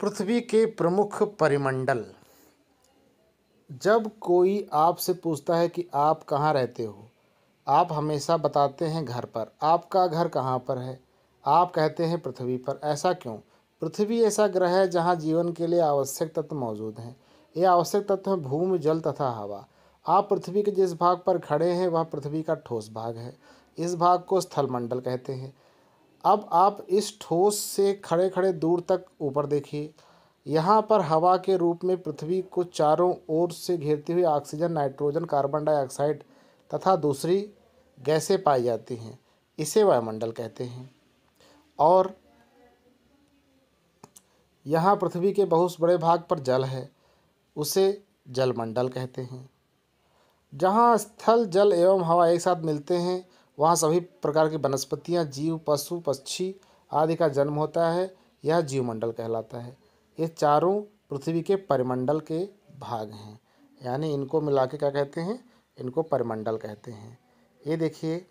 पृथ्वी के प्रमुख परिमंडल जब कोई आपसे पूछता है कि आप कहाँ रहते हो आप हमेशा बताते हैं घर पर आपका घर कहाँ पर है आप कहते हैं पृथ्वी पर ऐसा क्यों पृथ्वी ऐसा ग्रह है जहाँ जीवन के लिए आवश्यक तत्व मौजूद हैं ये आवश्यक तत्व हैं भूमि जल तथा हवा आप पृथ्वी के जिस भाग पर खड़े हैं वह पृथ्वी का ठोस भाग है इस भाग को स्थलमंडल कहते हैं अब आप इस ठोस से खड़े खड़े दूर तक ऊपर देखिए यहाँ पर हवा के रूप में पृथ्वी को चारों ओर से घेरती हुई ऑक्सीजन नाइट्रोजन कार्बन डाइऑक्साइड तथा दूसरी गैसें पाई जाती हैं इसे वायुमंडल कहते हैं और यहाँ पृथ्वी के बहुत बड़े भाग पर जल है उसे जलमंडल कहते हैं जहाँ स्थल जल एवं हवा एक साथ मिलते हैं वहाँ सभी प्रकार की वनस्पतियाँ जीव पशु पक्षी आदि का जन्म होता है यह जीवमंडल कहलाता है ये चारों पृथ्वी के परिमंडल के भाग हैं यानी इनको मिला के क्या कहते हैं इनको परिमंडल कहते हैं ये देखिए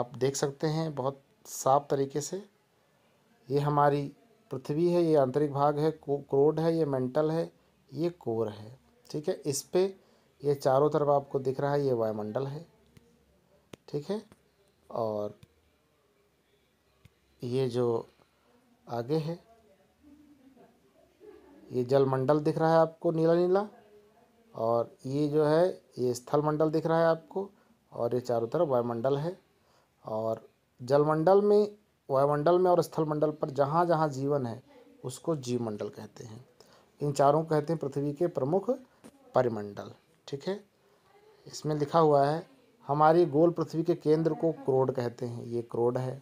आप देख सकते हैं बहुत साफ तरीके से ये हमारी पृथ्वी है ये आंतरिक भाग है क्रोड है ये मेंटल है ये कोर है ठीक है इस पर ये चारों तरफ आपको दिख रहा है ये वायुमंडल है ठीक है और ये जो आगे है ये जल मंडल दिख रहा है आपको नीला नीला और ये जो है ये स्थल मंडल दिख रहा है आपको और ये चारों तरफ वायुमंडल है और जल मंडल में वायुमंडल में और स्थल मंडल पर जहाँ जहाँ जीवन है उसको जीव मंडल कहते हैं इन चारों कहते हैं पृथ्वी के प्रमुख परिमंडल ठीक है इसमें लिखा हुआ है हमारी गोल पृथ्वी के केंद्र को क्रोड कहते हैं ये क्रोड है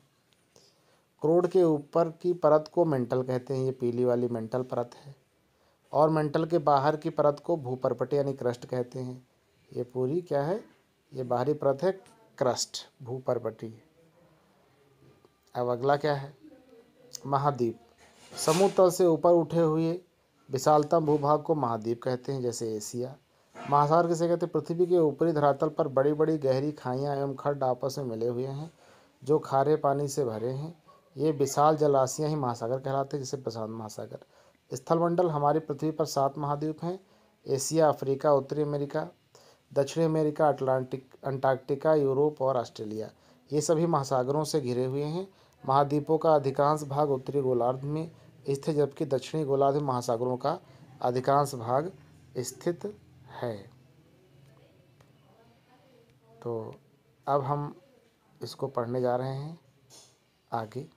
क्रोड के ऊपर की परत को मेंटल कहते हैं ये पीली वाली मेंटल परत है और मेंटल के बाहर की परत को भूपरपट यानी क्रस्ट कहते हैं ये पूरी क्या है ये बाहरी परत है क्रस्ट भूपरपटी अब अगला क्या है महाद्वीप समुद्र तल से ऊपर उठे हुए विशालतम भूभाग को महाद्वीप कहते हैं जैसे एशिया महासागर किसे कहते हैं पृथ्वी के ऊपरी धरातल पर बड़ी बड़ी गहरी खाइयाँ एवं खड्ड आपस में मिले हुए हैं जो खारे पानी से भरे हैं ये विशाल जलाशय ही महासागर कहलाते हैं जिसे प्रशांत महासागर स्थलमंडल हमारी पृथ्वी पर सात महाद्वीप हैं एशिया अफ्रीका उत्तरी अमेरिका दक्षिण अमेरिका अटलांटिक अंटार्कटिका यूरोप और ऑस्ट्रेलिया ये सभी महासागरों से घिरे हुए हैं महाद्वीपों का अधिकांश भाग उत्तरी गोलार्ध में स्थित जबकि दक्षिणी गोलार्ध महासागरों का अधिकांश भाग स्थित है तो अब हम इसको पढ़ने जा रहे हैं आगे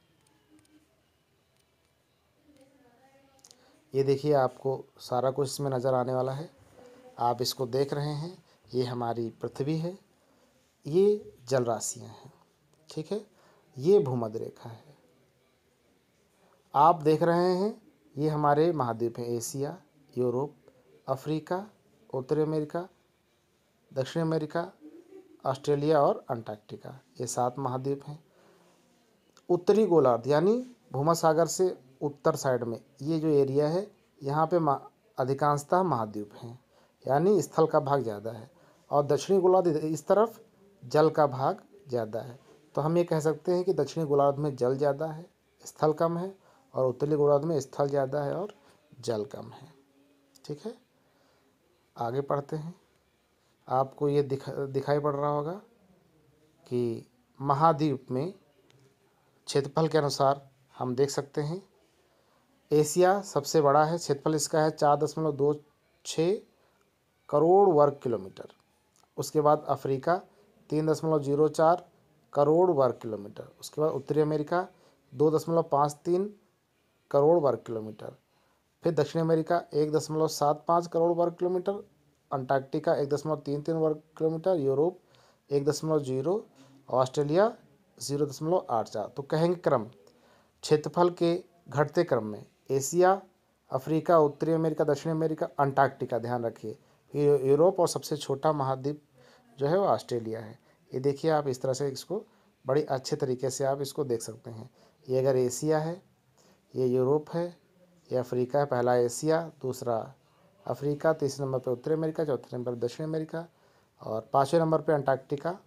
ये देखिए आपको सारा कुछ इसमें नज़र आने वाला है आप इसको देख रहे हैं ये हमारी पृथ्वी है ये जल राशियाँ हैं ठीक है ये भूमध्य रेखा है आप देख रहे हैं ये हमारे महाद्वीप हैं एशिया यूरोप अफ्रीका उत्तरी अमेरिका दक्षिण अमेरिका ऑस्ट्रेलिया और अंटार्कटिका ये सात महाद्वीप हैं उत्तरी गोलार्ध यानी भूमसागर से उत्तर साइड में ये जो एरिया है यहाँ पे अधिकांशतः महाद्वीप हैं यानी स्थल का भाग ज़्यादा है और दक्षिणी गोलार्ध इस तरफ जल का भाग ज़्यादा है तो हम ये कह सकते हैं कि दक्षिणी गोलार्ध में जल ज़्यादा है स्थल कम है और उत्तरी गोलार्ध में स्थल ज़्यादा है और जल कम है ठीक है आगे पढ़ते हैं आपको ये दिख दिखाई पड़ रहा होगा कि महाद्वीप में क्षेत्रफल के अनुसार हम देख सकते हैं एशिया सबसे बड़ा है क्षेत्रफल इसका है चार दशमलव दो छः करोड़ वर्ग किलोमीटर उसके बाद अफ्रीका तीन दशमलव जीरो चार करोड़ वर्ग किलोमीटर उसके बाद उत्तरी अमेरिका दो दशमलव पाँच तीन करोड़ वर्ग किलोमीटर फिर दक्षिण अमेरिका एक दशमलव सात पाँच करोड़ वर्ग किलोमीटर अंटार्कटिका एक दशमलव तीन तीन वर्ग किलोमीटर यूरोप एक दशमलव जीरो ऑस्ट्रेलिया जीरो दशमलव आठ चार तो कहेंगे क्रम क्षेत्रफल के घटते क्रम में एशिया अफ्रीका उत्तरी अमेरिका दक्षिण अमेरिका अंटार्कटिका ध्यान रखिए यूरोप और सबसे छोटा महाद्वीप जो है वो ऑस्ट्रेलिया है ये देखिए आप इस तरह से इसको बड़ी अच्छे तरीके से आप इसको देख सकते हैं ये अगर एशिया है ये यूरोप है ये अफ्रीका है पहला एशिया दूसरा अफ्रीका तीसरे नंबर पे उत्तरी अमेरिका चौथे नंबर दक्षिण अमेरिका और पाँचवें नंबर पे अंटार्कटिका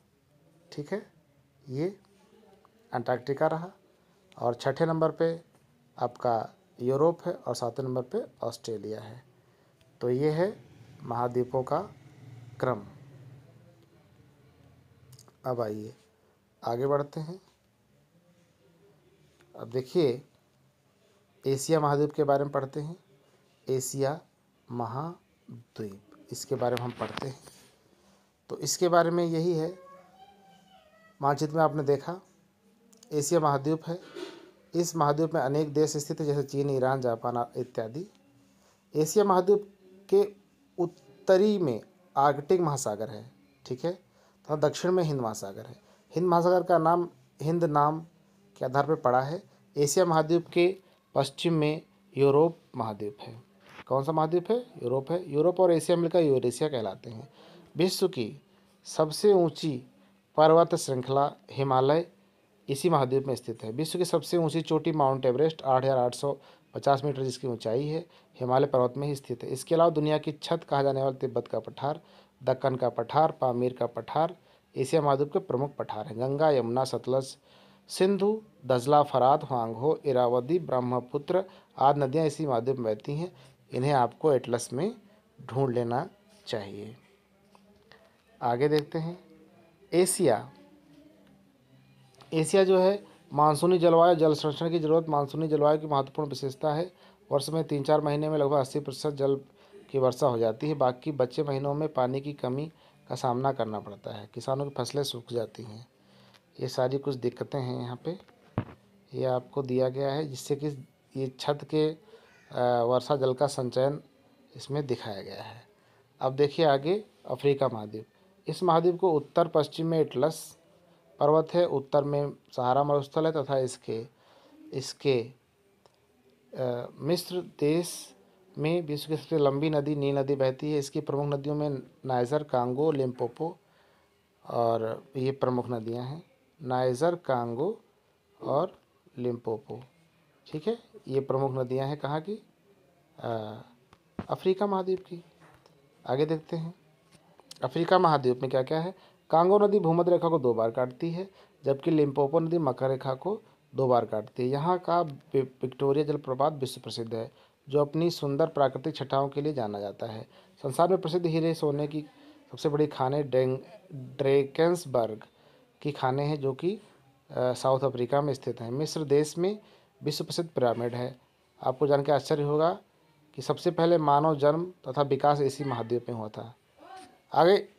ठीक है ये अंटार्कटिका रहा और छठे नंबर पे आपका यूरोप है और सातवें नंबर पे ऑस्ट्रेलिया है तो ये है महाद्वीपों का क्रम अब आइए आगे बढ़ते हैं अब देखिए एशिया महाद्वीप के बारे में पढ़ते हैं एशिया महाद्वीप इसके बारे में हम पढ़ते हैं तो इसके बारे में यही है मानचित्र में आपने देखा एशिया महाद्वीप है इस महाद्वीप में अनेक देश स्थित है जैसे चीन ईरान जापान इत्यादि एशिया महाद्वीप के उत्तरी में आर्कटिक महासागर है ठीक है तथा तो दक्षिण में हिंद महासागर है हिंद महासागर का नाम हिंद नाम के आधार पर पड़ा है एशिया महाद्वीप के पश्चिम में यूरोप महाद्वीप है कौन सा महाद्वीप है यूरोप है यूरोप और एशिया मिलकर यूरेशिया कहलाते हैं विश्व की सबसे ऊंची पर्वत श्रृंखला हिमालय इसी महाद्वीप में स्थित है विश्व की सबसे ऊंची चोटी माउंट एवरेस्ट आठ हज़ार आठ सौ पचास मीटर जिसकी ऊंचाई है हिमालय पर्वत में ही स्थित है इसके अलावा दुनिया की छत कहा जाने वाला तिब्बत का पठार दक्कन का पठार पामीर का पठार एशिया महाद्वीप के प्रमुख पठार हैं गंगा यमुना सतलज सिंधु दजला फरात हांगहो इरावदी ब्रह्मपुत्र आदि नदियाँ इसी माध्यम में बहती हैं इन्हें आपको एटलस में ढूंढ लेना चाहिए आगे देखते हैं एशिया एशिया जो है मानसूनी जलवायु जल संरक्षण की जरूरत मानसूनी जलवायु की महत्वपूर्ण विशेषता है वर्ष में तीन चार महीने में लगभग अस्सी प्रतिशत जल की वर्षा हो जाती है बाकी बच्चे महीनों में पानी की कमी का सामना करना पड़ता है किसानों की फसलें सूख जाती हैं ये सारी कुछ दिक्कतें हैं यहाँ पे ये आपको दिया गया है जिससे कि ये छत के वर्षा जल का संचयन इसमें दिखाया गया है अब देखिए आगे अफ्रीका महाद्वीप इस महाद्वीप को उत्तर पश्चिम में इटलस पर्वत है उत्तर में सहारा मरुस्थल है तथा इसके इसके आ, मिस्र देश में विश्व की सबसे लंबी नदी नील नदी बहती है इसकी प्रमुख नदियों में नाइजर कांगो लिम्पोपो और ये प्रमुख नदियां हैं नाइजर कांगो और लिम्पोपो ठीक है ये प्रमुख नदियां हैं कहाँ की आ, अफ्रीका महाद्वीप की आगे देखते हैं अफ्रीका महाद्वीप में क्या क्या है कांगो नदी भूमध्य रेखा को दो बार काटती है जबकि लिम्पोपो नदी मकर रेखा को दो बार काटती है यहाँ का विक्टोरिया जलप्रपात विश्व प्रसिद्ध है जो अपनी सुंदर प्राकृतिक छटाओं के लिए जाना जाता है संसार में प्रसिद्ध हीरे सोने की सबसे बड़ी खाने डेंग ड्रेकेंसबर्ग की खाने हैं जो कि साउथ अफ्रीका में स्थित हैं मिस्र देश में विश्व प्रसिद्ध पिरामिड है आपको जान के आश्चर्य होगा कि सबसे पहले मानव जन्म तथा विकास इसी महाद्वीप में हुआ था आगे